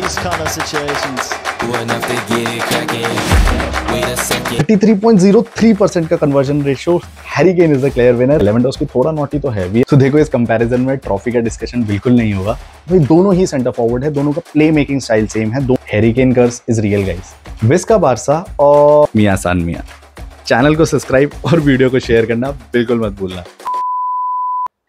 these kind of situations. का conversion ratio Harry Kane is the clear winner Lewandowski की थोड़ा naughty तो है भी तो देखो इस कंपैरिजन में ट्रॉफी का डिस्कशन बिल्कुल नहीं होगा भाई दोनों ही सेंटर फॉरवर्ड है दोनों का प्ले मेकिंग स्टाइल सेम है though Harry Kane curse is real guys विस का बारसा और मियां सान मियां चैनल को सब्सक्राइब और वीडियो को शेयर करना बिल्कुल मत भूलना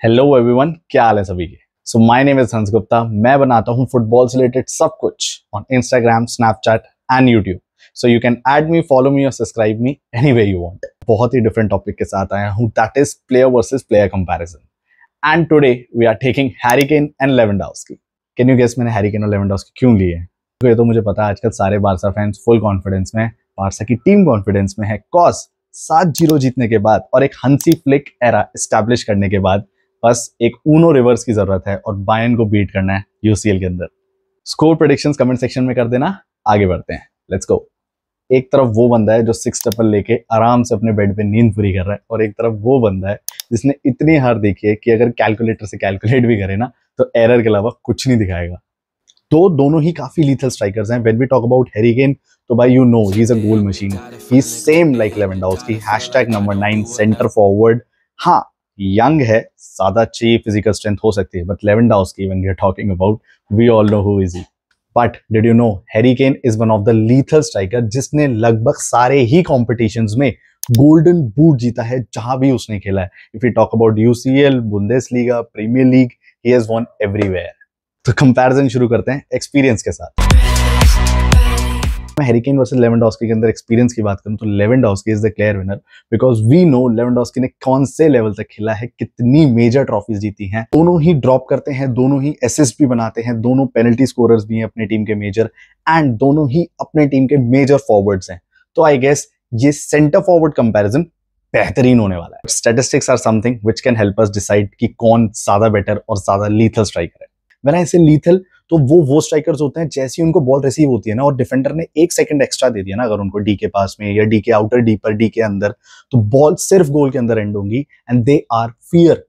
हेलो एवरीवन क्या हाल है सभी के सो माय नेम इज हंस गुप्ता मैं बनाता हूँ फुटबॉल से रिलेटेड सब कुछ on Instagram Snapchat and YouTube so you can add me follow me और subscribe me any way you want बहुत ही डिफरेंट टॉपिक के साथ आया हूँ that is player versus player comparison and today we are taking Harry Kane and की can you guess मैंने Harry Kane और की क्यों लिए तो ये तो मुझे पता है आजकल सारे बारसा फैंस फुल कॉन्फिडेंस में बारसा की टीम कॉन्फिडेंस में है कॉज सात जीरो जीतने के बाद और एक हंसी फ्लिक एरा एस्टैब्लिश करने के बाद बस एक ऊनो रिवर्स की जरूरत है और बायन को बीट करना है यूसीएल के अंदर स्कोर प्रोडिक्शन कमेंट सेक्शन में कर देना आगे बढ़ते हैं लेट्स गो एक तरफ वो बंदा है जो सिक्स टपल लेके आराम से अपने बेड पे नींद पूरी कर रहा है और एक तरफ वो बंदा है जिसने इतनी हार देखी है कि अगर कैलकुलेटर से कैलकुलेट भी करे ना तो एरर के अलावा कुछ नहीं दिखाएगा तो दोनों ही काफी लीथल स्ट्राइकर्स हैं when we talk about Harry Kane तो भाई you know he is a goal machine he same like Lewandowski number 9 centre forward हाँ यंग है ज्यादा अच्छी फिजिकल स्ट्रेंथ हो सकती है but Lewandowski when we you're talking about we all know who is he but did you know Harry Kane is one of the lethal striker जिसने लगभग सारे ही कॉम्पिटिशन में गोल्डन बूट जीता है जहां भी उसने खेला है if you talk about UCL Bundesliga Premier League he has won everywhere तो कंपेरिजन शुरू करते हैं एक्सपीरियंस के साथ मैं हेरिकेन वर्सेज लेवेंडॉस्की के अंदर एक्सपीरियंस की बात करूं तो Lewandowski is the clear winner because we know Lewandowski ने कौन से लेवल तक खेला है कितनी मेजर ट्रॉफीज जीती हैं दोनों ही ड्रॉप करते हैं दोनों ही एसिस्ट बनाते हैं दोनों पेनल्टी स्कोरर्स भी हैं अपने टीम के मेजर एंड दोनों ही अपने टीम के मेजर फॉरवर्ड्स हैं तो आई गेस ये सेंटर फॉरवर्ड कंपैरिजन बेहतरीन होने वाला है statistics are something which can help us decide कि कौन ज्यादा बेटर और ज्यादा लीथल स्ट्राइकर है मैंने इसे लीथल तो वो वो स्ट्राइकर्स होते हैं जैसे ही उनको बॉल रिसीव होती है ना और डिफेंडर ने एक सेकंड एक्स्ट्रा दे दिया ना अगर उनको डी के पास में या डी के आउटर डी पर डी के अंदर तो बॉल सिर्फ गोल के अंदर एंड होंगी and they are fear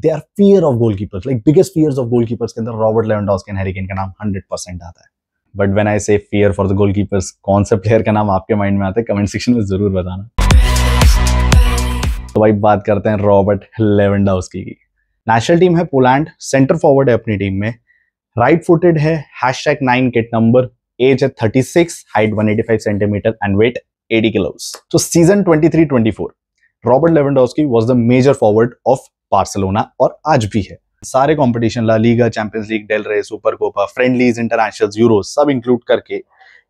they are fear of goalkeepers like biggest fear of goalkeepers के अंदर रॉबर्ट लेवनडॉस्की एंड हैरिकेन का नाम हंड्रेड परसेंट आता है but when I say fear for the goalkeepers कौन सा player का नाम आपके माइंड में आता है कमेंट सेक्शन में जरूर बताना तो भाई बात करते हैं रॉबर्ट लेवेंडाउस्की की नेशनल टीम है पोलैंड सेंटर फॉरवर्ड है अपनी टीम में राइट फुटेड है hashtag nine kit number age है thirty six height one eighty five centimetre and weight eighty kilo तो season twenty three twenty four Robert Lewandowski was the major forward of Barcelona और आज भी है सारे competition La Liga Champions League del Rey super Copa friendlies international Euro सब include करके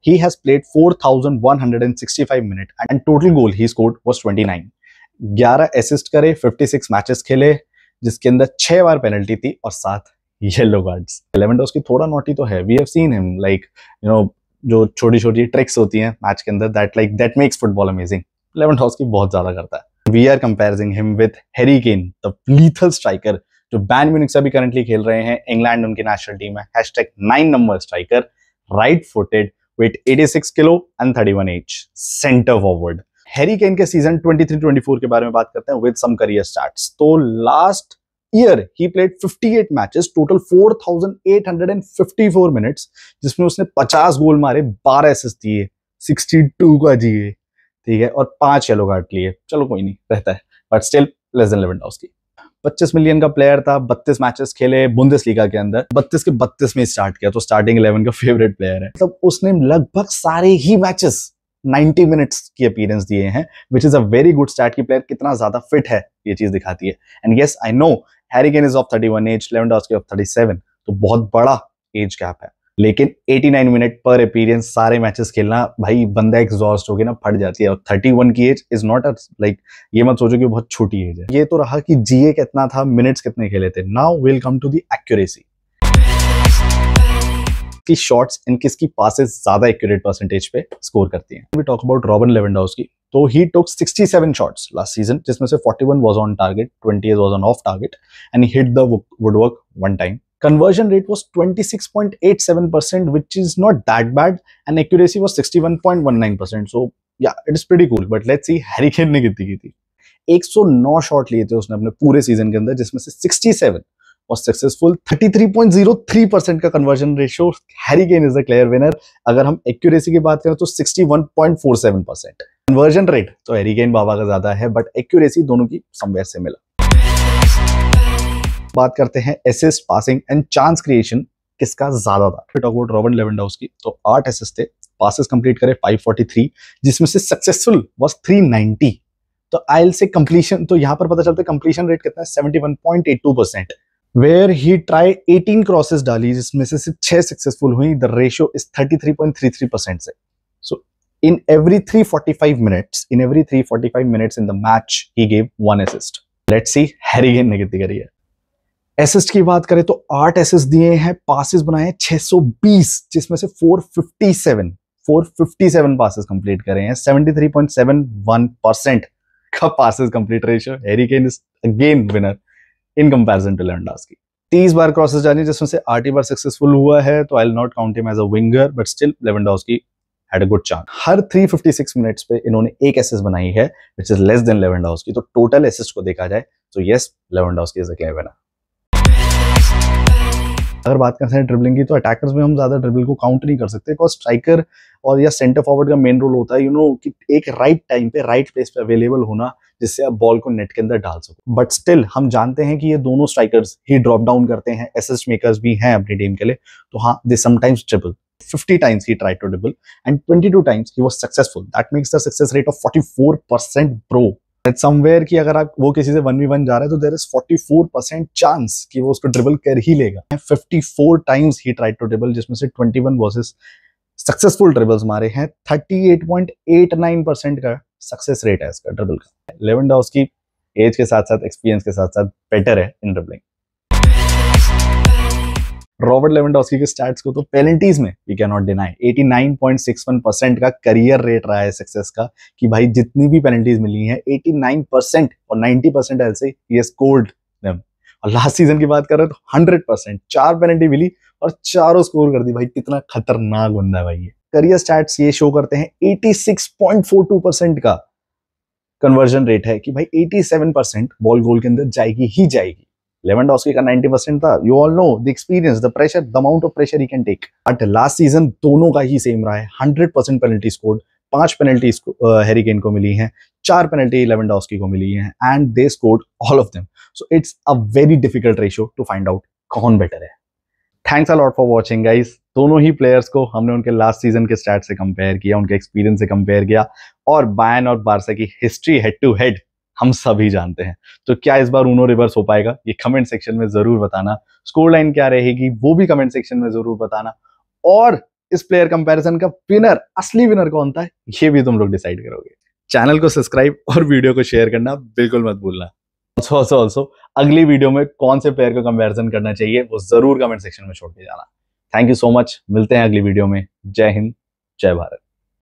he has played four thousand one hundred and sixty five minute and total goal he score was twenty nine ग्यारह assist करे fifty six matches खेले जिसके अंदर छह बार penalty थी और साथ येलो कार्ड्स लेवेंडोस की थोड़ा नोटी तो है we have seen him like you know जो छोटी छोटी ट्रिक्स होती हैं मैच के अंदर that like that makes football amazing Lewandowski की बहुत ज्यादा करता है we are comparing him with Harry Kane the lethal striker जो बैन म्यूनिक से भी करंटली खेल रहे हैं इंग्लैंड उनकी नेशनल टीम है hashtag nine number striker right footed weight six kilo and thirty one as centre forward Harry Kane के season twenty three twenty four के बारे में बात करते हैं विद सम करियर स्टार्ट्स तो last year he played 58 matches total 4854 minutes जिसमें उसने 50 गोल मारे 12 एस दिए 62 का जीए ठीक है और पांच येलो कार्ड लिए चलो कोई नहीं रहता है बट स्टिल लेस देन लेवन लेवेंडाउस्की 25 मिलियन का प्लेयर था 32 मैचेस खेले बुंदेस लीगा के अंदर 32 के 32 में स्टार्ट किया तो स्टार्टिंग 11 का फेवरेट प्लेयर है मतलब उसने लगभग सारे ही मैचेस 90 मिनट्स की अपीयरेंस दिए हैं which is a very good start की प्लेयर कितना ज्यादा फिट है ये चीज दिखाती है and yes I know Harry Kane is of 31 age Lewandowski of 37 तो बहुत बड़ा एज गैप है लेकिन 89 मिनट पर अपीरियंस सारे मैचेस खेलना भाई बंदा एग्जॉस्ट हो ना फट जाती है और 31 की एज इज नॉट लाइक ये मत सोचो कि बहुत छोटी एज है ये तो रहा कि जीए कितना था मिनट्स कितने खेले थे now will come to the accuracy shots in किसकी पासेस ज्यादा एक्यूरेट परसेंटेज पे स्कोर करती हैं we talk about Robert Lewandowski की तो he took 67 shots last season जिसमें से 41 one on target 20 was on off target and hit the woodwork one time conversion rate was twenty percent which is not that bad and accuracy was sixty percent so yeah it is pretty cool but let's see Harry Kane ने कितनी की थी 109 shot लिए थे उसने अपने पूरे season के अंदर जिसमें से 67 सक्सेसफुल 33.03 परसेंट का conversion ratio Harry Kane is the clear winner अगर हम एक्यूरेसी की बात करें तो 61.47 परसेंट कन्वर्जन रेट तो एरिगेन बाबा का ज्यादा है बट एक्यूरेसी दोनों की समवेयर से मिला बात करते हैं assist passing and chance creation किसका ज्यादा था टॉक अबाउट रॉबर्ट लेवेंडाउस की तो आठ एसिस्ट थे पासिस कंप्लीट करे 543 जिसमें से सक्सेसफुल वाज 390 तो आईल से कंप्लीशन तो यहां पर पता चलता है कंप्लीशन रेट कितना है 71.82 percent where he tried 18 crosses डाली जिसमें से सिर्फ छह सक्सेसफुल हुई द रेशियो इज 33.33 परसेंट से in every 345 minutes, in every 345 minutes in the match, he gave one assist. Let's see Harry Kane ne kitni kari है असिस्ट की बात करें तो आठ असिस्ट दिए हैं पासिस बनाए हैं 620 जिसमें से 457 457 पासिस कंप्लीट करे हैं 73.71 परसेंट का passes complete ratio Harry Kane is again winner in comparison to Lewandowski 30 बार क्रॉसेस जानी जिसमें से 80 बार सक्सेसफुल हुआ है तो I will not count him as a winger but still had a good chance हर 356 मिनट्स पे इन्होंने एक एसिस बनाई है विच इज लेस देन लेवन की तो टोटल एसिस्ट को देखा जाए तो यस लेवन की इज अ क्लियर विनर अगर बात करते हैं ड्रिबलिंग की तो अटैकर्स में हम ज्यादा ड्रिबल को काउंट नहीं कर सकते बिकॉज स्ट्राइकर और या सेंटर फॉरवर्ड का मेन रोल होता है यू you नो know, कि एक राइट टाइम पे राइट प्लेस पे अवेलेबल होना जिससे आप बॉल को नेट के अंदर डाल सको बट स्टिल हम जानते हैं कि ये दोनों स्ट्राइकर्स ही ड्रॉप डाउन करते हैं एसिस्ट मेकर्स भी हैं अपनी टीम के लिए तो हाँ they sometimes triple 50 times he tried to dribble and 22 times he was successful. That makes the success rate of 44% bro. It's somewhere कि अगर आप वो किसी से वन वी वन जा रहा है तो देर इज 44% चांस कि वो उसको ड्रिबल कर ही लेगा 54 times he tried to dribble जिसमें से 21 वर्सेस सक्सेसफुल ड्रिबल्स मारे हैं 38.89% का सक्सेस रेट है इसका ड्रिबल का लेवन की एज के साथ साथ एक्सपीरियंस के साथ साथ बेटर है इन ड्रिबलिंग रॉबर्ट लेवेंडोस्की के स्टैट्स को तो पेनल्टीज में you can not deny 89.61 percent का करियर रेट रहा है सक्सेस का कि भाई जितनी भी पेनल्टीज मिली हैं 89 परसेंट और 90 परसेंट ऐसे ये स्कोर्ड और लास्ट सीजन की बात करें तो हंड्रेड परसेंट चार पेनल्टी मिली और चारों स्कोर कर दी भाई कितना खतरनाक बंदा है भाई ये करियर स्टैट्स ये शो करते हैं 86.42 परसेंट का कन्वर्जन रेट है कि भाई 87 परसेंट बॉल गोल के अंदर जाएगी ही जाएगी लेवनडॉस्की का 90 परसेंट था you all know the experience the pressure the amount of pressure he can take but last season दोनों का ही सेम रहा है हंड्रेड परसेंट पेनल्टी स्कोर्ड पांच पेनल्टी हेरिकेन को मिली हैं चार पेनल्टी लेवनडॉस्की को मिली हैं and they scored all of them so it's a very difficult ratio to find out कौन बेटर है thanks a lot for watching guys दोनों ही प्लेयर्स को हमने उनके लास्ट सीजन के स्टैट से कंपेयर किया उनके एक्सपीरियंस से कंपेयर किया और बायन और बारसा की हिस्ट्री हेड टू हेड हम सभी जानते हैं तो क्या इस बार उनो रिवर्स हो पाएगा ये कमेंट सेक्शन में जरूर बताना स्कोर लाइन क्या रहेगी वो भी कमेंट सेक्शन में जरूर बताना और इस प्लेयर कंपैरिजन का विनर असली विनर कौन था ये भी तुम लोग डिसाइड करोगे चैनल को सब्सक्राइब और वीडियो को शेयर करना बिल्कुल मत भूलना ऑल्सो ऑल्सो ऑल्सो अगली वीडियो में कौन से प्लेयर का कंपैरिजन करना चाहिए वो जरूर कमेंट सेक्शन में छोड़ के जाना थैंक यू सो मच मिलते हैं अगली वीडियो में जय हिंद जय भारत